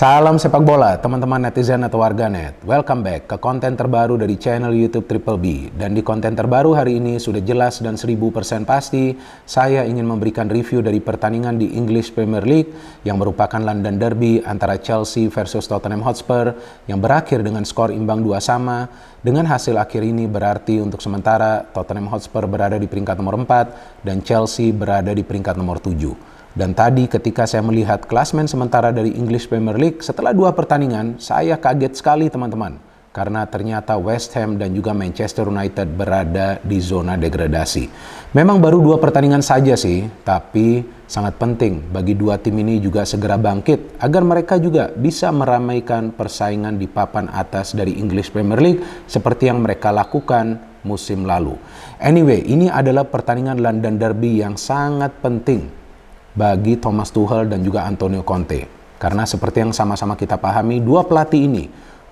Salam sepak bola, teman-teman netizen atau warganet. Welcome back ke konten terbaru dari channel YouTube Triple B. Dan di konten terbaru hari ini sudah jelas dan 1000% pasti, saya ingin memberikan review dari pertandingan di English Premier League yang merupakan London Derby antara Chelsea versus Tottenham Hotspur yang berakhir dengan skor imbang dua sama. Dengan hasil akhir ini berarti untuk sementara Tottenham Hotspur berada di peringkat nomor 4 dan Chelsea berada di peringkat nomor 7. Dan tadi ketika saya melihat klasmen sementara dari English Premier League setelah dua pertandingan, saya kaget sekali teman-teman. Karena ternyata West Ham dan juga Manchester United berada di zona degradasi. Memang baru dua pertandingan saja sih, tapi sangat penting bagi dua tim ini juga segera bangkit agar mereka juga bisa meramaikan persaingan di papan atas dari English Premier League seperti yang mereka lakukan musim lalu. Anyway, ini adalah pertandingan London Derby yang sangat penting bagi Thomas Tuchel dan juga Antonio Conte. Karena seperti yang sama-sama kita pahami, dua pelatih ini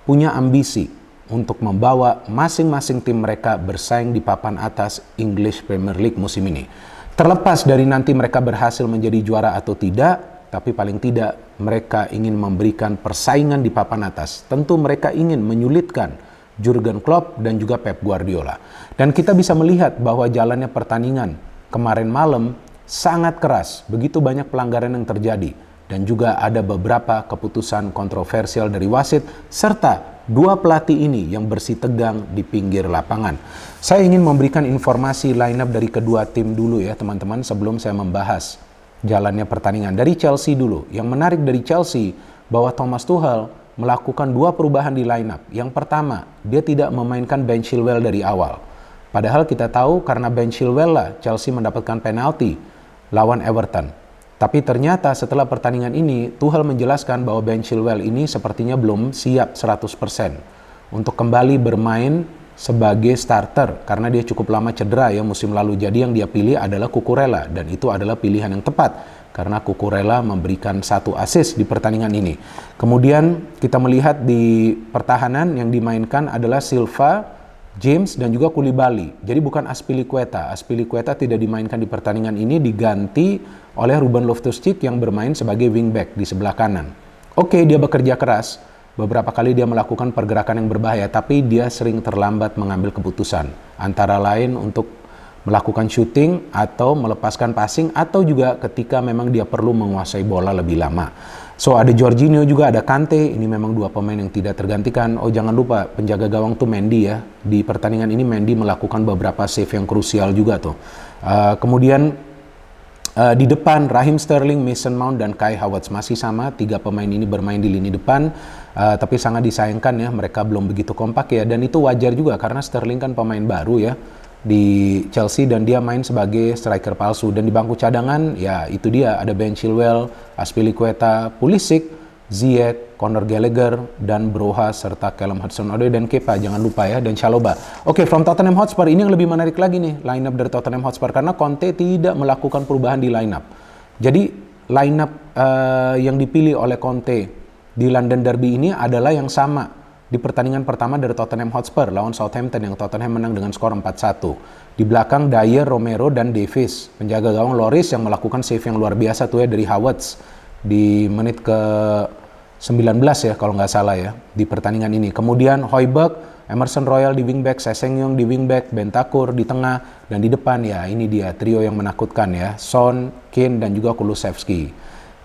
punya ambisi untuk membawa masing-masing tim mereka bersaing di papan atas English Premier League musim ini. Terlepas dari nanti mereka berhasil menjadi juara atau tidak, tapi paling tidak mereka ingin memberikan persaingan di papan atas. Tentu mereka ingin menyulitkan Jurgen Klopp dan juga Pep Guardiola. Dan kita bisa melihat bahwa jalannya pertandingan kemarin malam sangat keras, begitu banyak pelanggaran yang terjadi, dan juga ada beberapa keputusan kontroversial dari wasit, serta dua pelatih ini yang bersih tegang di pinggir lapangan. Saya ingin memberikan informasi lineup dari kedua tim dulu ya teman-teman sebelum saya membahas jalannya pertandingan. Dari Chelsea dulu, yang menarik dari Chelsea bahwa Thomas Tuchel melakukan dua perubahan di lineup. Yang pertama, dia tidak memainkan Ben Chilwell dari awal. Padahal kita tahu karena Ben Chilwell lah Chelsea mendapatkan penalti lawan Everton. Tapi ternyata setelah pertandingan ini, Tuchel menjelaskan bahwa Ben Chilwell ini sepertinya belum siap 100% untuk kembali bermain sebagai starter karena dia cukup lama cedera ya musim lalu. Jadi yang dia pilih adalah Kukurela dan itu adalah pilihan yang tepat karena Kukurela memberikan satu assist di pertandingan ini. Kemudian kita melihat di pertahanan yang dimainkan adalah Silva, James dan juga Kulibali. Jadi bukan Aspilicueta. Aspilicueta tidak dimainkan di pertandingan ini diganti oleh Ruben Loftus-Cheek yang bermain sebagai wingback di sebelah kanan. Oke, dia bekerja keras. Beberapa kali dia melakukan pergerakan yang berbahaya, tapi dia sering terlambat mengambil keputusan. Antara lain untuk melakukan shooting atau melepaskan passing atau juga ketika memang dia perlu menguasai bola lebih lama. So ada Jorginho juga, ada Kante. Ini memang dua pemain yang tidak tergantikan. Oh jangan lupa penjaga gawang tuh Mendy ya. Di pertandingan ini Mendy melakukan beberapa save yang krusial juga tuh. Uh, kemudian uh, di depan Rahim Sterling, Mason Mount dan Kai Havertz masih sama. Tiga pemain ini bermain di lini depan. Uh, tapi sangat disayangkan ya mereka belum begitu kompak ya. Dan itu wajar juga karena Sterling kan pemain baru ya di Chelsea dan dia main sebagai striker palsu dan di bangku cadangan ya itu dia ada Ben Chilwell, Aspilicueta, Pulisic, Ziyech, Conor Gallagher dan Broha serta Callum Hudson-Odoi dan Kepa jangan lupa ya dan Chaloba. Oke, okay, from Tottenham Hotspur ini yang lebih menarik lagi nih lineup dari Tottenham Hotspur karena Conte tidak melakukan perubahan di lineup Jadi lineup uh, yang dipilih oleh Conte di London Derby ini adalah yang sama di pertandingan pertama dari Tottenham Hotspur lawan Southampton yang Tottenham menang dengan skor 4-1. Di belakang Dyer, Romero, dan Davis. Penjaga gawang Loris yang melakukan save yang luar biasa tuh ya dari Havertz di menit ke 19 ya kalau nggak salah ya di pertandingan ini. Kemudian Hoiberg, Emerson Royal di wingback, Seseng Sesengyong di wingback, Bentakur di tengah, dan di depan ya ini dia trio yang menakutkan ya. Son, Kane, dan juga Kulusevski.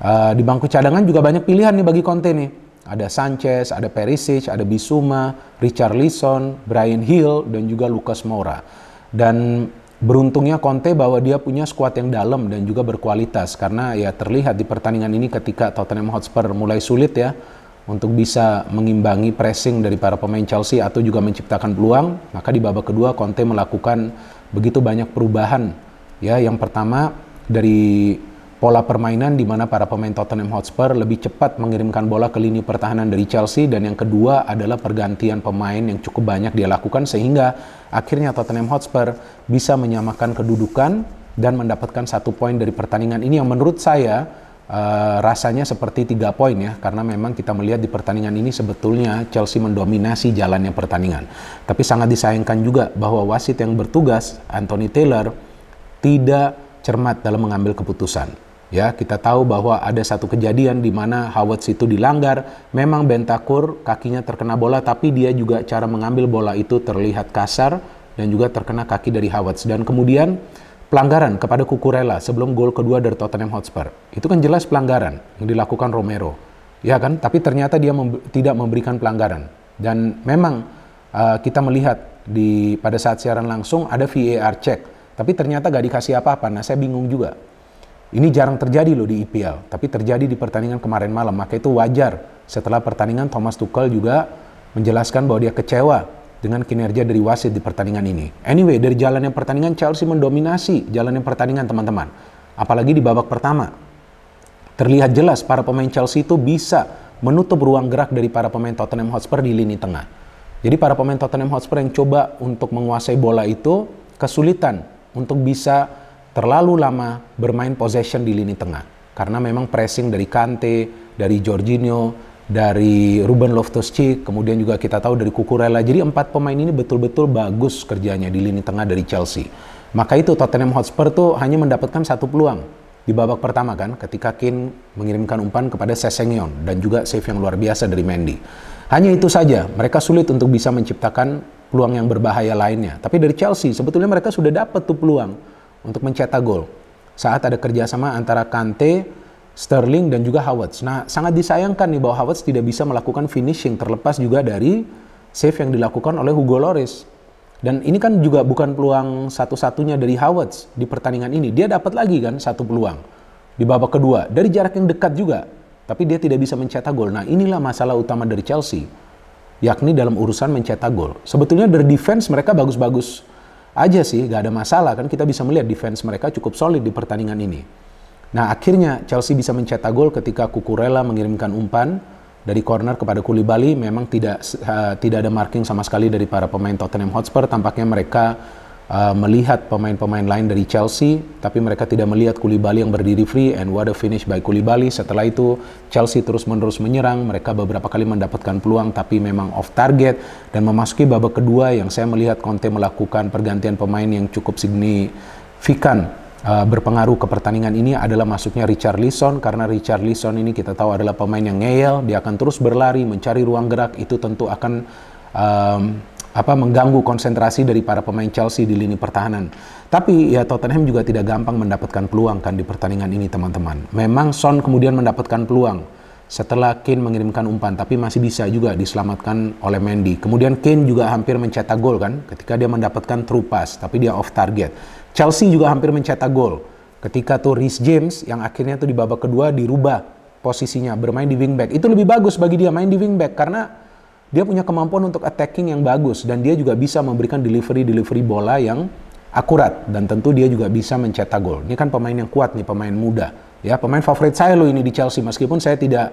Uh, di bangku cadangan juga banyak pilihan nih bagi Conte nih ada Sanchez, ada Perisic, ada Bisuma, Richard Lison, Brian Hill, dan juga Lucas Moura. Dan beruntungnya Conte bahwa dia punya skuad yang dalam dan juga berkualitas. Karena ya terlihat di pertandingan ini ketika Tottenham Hotspur mulai sulit ya untuk bisa mengimbangi pressing dari para pemain Chelsea atau juga menciptakan peluang, maka di babak kedua Conte melakukan begitu banyak perubahan. Ya, yang pertama dari pola permainan di mana para pemain Tottenham Hotspur lebih cepat mengirimkan bola ke lini pertahanan dari Chelsea dan yang kedua adalah pergantian pemain yang cukup banyak dia lakukan sehingga akhirnya Tottenham Hotspur bisa menyamakan kedudukan dan mendapatkan satu poin dari pertandingan ini yang menurut saya Uh, rasanya seperti tiga poin ya karena memang kita melihat di pertandingan ini sebetulnya Chelsea mendominasi jalannya pertandingan tapi sangat disayangkan juga bahwa wasit yang bertugas Anthony Taylor tidak cermat dalam mengambil keputusan. Ya, kita tahu bahwa ada satu kejadian di mana Howard situ dilanggar. Memang Bentakur kakinya terkena bola, tapi dia juga cara mengambil bola itu terlihat kasar dan juga terkena kaki dari Howard. Dan kemudian pelanggaran kepada Kukurela sebelum gol kedua dari Tottenham Hotspur. Itu kan jelas pelanggaran yang dilakukan Romero. Ya kan? Tapi ternyata dia mem tidak memberikan pelanggaran. Dan memang uh, kita melihat di pada saat siaran langsung ada VAR check tapi ternyata gak dikasih apa-apa. Nah, saya bingung juga. Ini jarang terjadi loh di IPL, tapi terjadi di pertandingan kemarin malam. Maka itu wajar. Setelah pertandingan, Thomas Tuchel juga menjelaskan bahwa dia kecewa dengan kinerja dari wasit di pertandingan ini. Anyway, dari jalannya pertandingan, Chelsea mendominasi jalannya pertandingan, teman-teman. Apalagi di babak pertama. Terlihat jelas para pemain Chelsea itu bisa menutup ruang gerak dari para pemain Tottenham Hotspur di lini tengah. Jadi para pemain Tottenham Hotspur yang coba untuk menguasai bola itu kesulitan untuk bisa terlalu lama bermain possession di lini tengah. Karena memang pressing dari Kante, dari Jorginho, dari Ruben Loftus-Cheek, kemudian juga kita tahu dari Kukurela. Jadi empat pemain ini betul-betul bagus kerjanya di lini tengah dari Chelsea. Maka itu Tottenham Hotspur tuh hanya mendapatkan satu peluang di babak pertama kan ketika Kane mengirimkan umpan kepada Sesengion dan juga save yang luar biasa dari Mendy. Hanya itu saja, mereka sulit untuk bisa menciptakan peluang yang berbahaya lainnya. Tapi dari Chelsea, sebetulnya mereka sudah dapat tuh peluang untuk mencetak gol saat ada kerjasama antara Kante, Sterling, dan juga Havertz. Nah, sangat disayangkan nih bahwa Havertz tidak bisa melakukan finishing terlepas juga dari save yang dilakukan oleh Hugo Lloris. Dan ini kan juga bukan peluang satu-satunya dari Havertz di pertandingan ini. Dia dapat lagi kan satu peluang di babak kedua dari jarak yang dekat juga. Tapi dia tidak bisa mencetak gol. Nah inilah masalah utama dari Chelsea yakni dalam urusan mencetak gol. Sebetulnya dari defense mereka bagus-bagus aja sih, gak ada masalah kan kita bisa melihat defense mereka cukup solid di pertandingan ini. Nah akhirnya Chelsea bisa mencetak gol ketika Kukurela mengirimkan umpan dari corner kepada Koulibaly memang tidak uh, tidak ada marking sama sekali dari para pemain Tottenham Hotspur tampaknya mereka Uh, melihat pemain-pemain lain dari Chelsea, tapi mereka tidak melihat Koulibaly yang berdiri free and what a finish by Koulibaly. Setelah itu Chelsea terus-menerus menyerang, mereka beberapa kali mendapatkan peluang tapi memang off target dan memasuki babak kedua yang saya melihat Conte melakukan pergantian pemain yang cukup signifikan. Uh, berpengaruh ke pertandingan ini adalah masuknya Richard Lisson karena Richard Lisson ini kita tahu adalah pemain yang ngeyel, dia akan terus berlari mencari ruang gerak itu tentu akan um, apa mengganggu konsentrasi dari para pemain Chelsea di lini pertahanan. Tapi ya Tottenham juga tidak gampang mendapatkan peluang kan di pertandingan ini teman-teman. Memang Son kemudian mendapatkan peluang setelah Kane mengirimkan umpan tapi masih bisa juga diselamatkan oleh Mendy. Kemudian Kane juga hampir mencetak gol kan ketika dia mendapatkan true pass tapi dia off target. Chelsea juga hampir mencetak gol ketika tuh Rhys James yang akhirnya tuh di babak kedua dirubah posisinya bermain di wingback. Itu lebih bagus bagi dia main di wingback karena dia punya kemampuan untuk attacking yang bagus dan dia juga bisa memberikan delivery-delivery bola yang akurat dan tentu dia juga bisa mencetak gol. Ini kan pemain yang kuat nih, pemain muda. Ya, pemain favorit saya loh ini di Chelsea meskipun saya tidak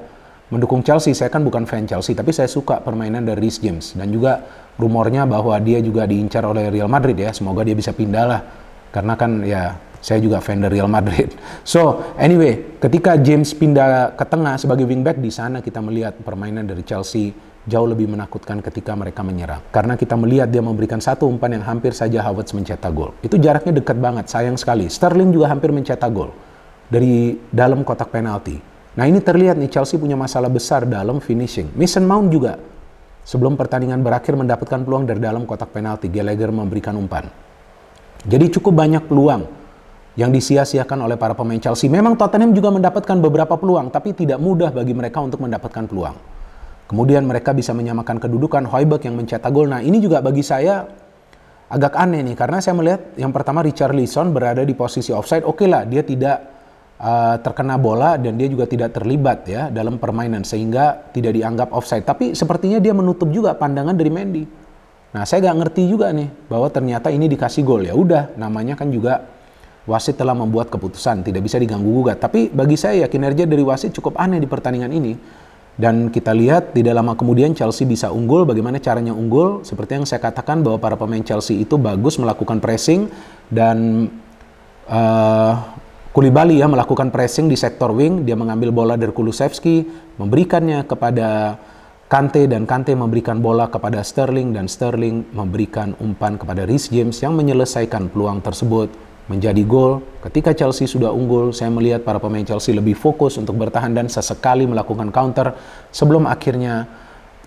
mendukung Chelsea, saya kan bukan fan Chelsea, tapi saya suka permainan dari Reece James dan juga rumornya bahwa dia juga diincar oleh Real Madrid ya. Semoga dia bisa pindah lah karena kan ya saya juga fan dari Real Madrid. So, anyway, ketika James pindah ke tengah sebagai wingback di sana kita melihat permainan dari Chelsea jauh lebih menakutkan ketika mereka menyerang. Karena kita melihat dia memberikan satu umpan yang hampir saja Havertz mencetak gol. Itu jaraknya dekat banget, sayang sekali. Sterling juga hampir mencetak gol dari dalam kotak penalti. Nah ini terlihat nih Chelsea punya masalah besar dalam finishing. Mason Mount juga sebelum pertandingan berakhir mendapatkan peluang dari dalam kotak penalti. Gallagher memberikan umpan. Jadi cukup banyak peluang yang disia-siakan oleh para pemain Chelsea. Memang Tottenham juga mendapatkan beberapa peluang, tapi tidak mudah bagi mereka untuk mendapatkan peluang. Kemudian mereka bisa menyamakan kedudukan Hoiberg yang mencetak gol. Nah ini juga bagi saya agak aneh nih karena saya melihat yang pertama Richard Lison berada di posisi offside. Oke okay lah dia tidak uh, terkena bola dan dia juga tidak terlibat ya dalam permainan sehingga tidak dianggap offside. Tapi sepertinya dia menutup juga pandangan dari Mendy. Nah saya nggak ngerti juga nih bahwa ternyata ini dikasih gol ya udah namanya kan juga wasit telah membuat keputusan tidak bisa diganggu gugat. Tapi bagi saya ya kinerja dari wasit cukup aneh di pertandingan ini dan kita lihat tidak lama kemudian Chelsea bisa unggul. Bagaimana caranya unggul? Seperti yang saya katakan bahwa para pemain Chelsea itu bagus melakukan pressing dan uh, eh, Kulibali ya melakukan pressing di sektor wing. Dia mengambil bola dari Kulusevski, memberikannya kepada Kante dan Kante memberikan bola kepada Sterling dan Sterling memberikan umpan kepada Rhys James yang menyelesaikan peluang tersebut menjadi gol. Ketika Chelsea sudah unggul, saya melihat para pemain Chelsea lebih fokus untuk bertahan dan sesekali melakukan counter sebelum akhirnya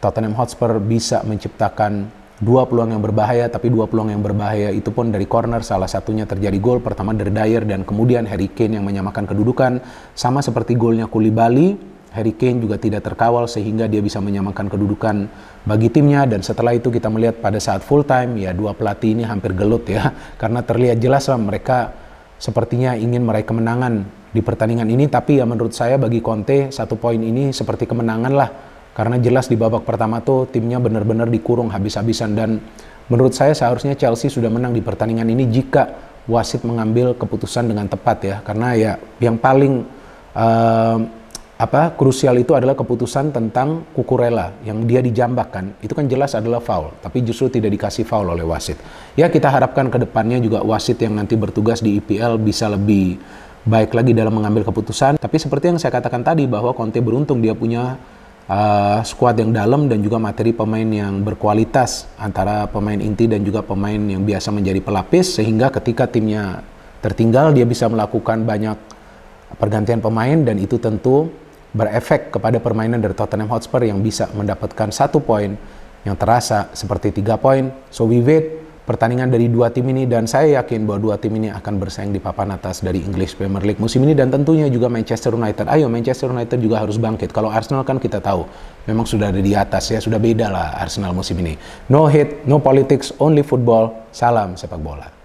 Tottenham Hotspur bisa menciptakan dua peluang yang berbahaya, tapi dua peluang yang berbahaya itu pun dari corner salah satunya terjadi gol pertama dari Dyer dan kemudian Harry Kane yang menyamakan kedudukan sama seperti golnya Kuli Bali. Harry Kane juga tidak terkawal sehingga dia bisa menyamakan kedudukan bagi timnya dan setelah itu kita melihat pada saat full time ya dua pelatih ini hampir gelut ya karena terlihat jelas lah mereka sepertinya ingin meraih kemenangan di pertandingan ini tapi ya menurut saya bagi Conte satu poin ini seperti kemenangan lah karena jelas di babak pertama tuh timnya benar-benar dikurung habis-habisan dan menurut saya seharusnya Chelsea sudah menang di pertandingan ini jika wasit mengambil keputusan dengan tepat ya karena ya yang paling uh, apa krusial itu adalah keputusan tentang Kukurela yang dia dijambakkan itu kan jelas adalah foul tapi justru tidak dikasih foul oleh wasit ya kita harapkan kedepannya juga wasit yang nanti bertugas di IPL bisa lebih baik lagi dalam mengambil keputusan tapi seperti yang saya katakan tadi bahwa Conte beruntung dia punya uh, squad yang dalam dan juga materi pemain yang berkualitas antara pemain inti dan juga pemain yang biasa menjadi pelapis sehingga ketika timnya tertinggal dia bisa melakukan banyak pergantian pemain dan itu tentu berefek kepada permainan dari Tottenham Hotspur yang bisa mendapatkan satu poin yang terasa seperti tiga poin. So we wait pertandingan dari dua tim ini dan saya yakin bahwa dua tim ini akan bersaing di papan atas dari English Premier League musim ini dan tentunya juga Manchester United. Ayo Manchester United juga harus bangkit. Kalau Arsenal kan kita tahu memang sudah ada di atas ya sudah beda lah Arsenal musim ini. No hit no politics, only football. Salam sepak bola.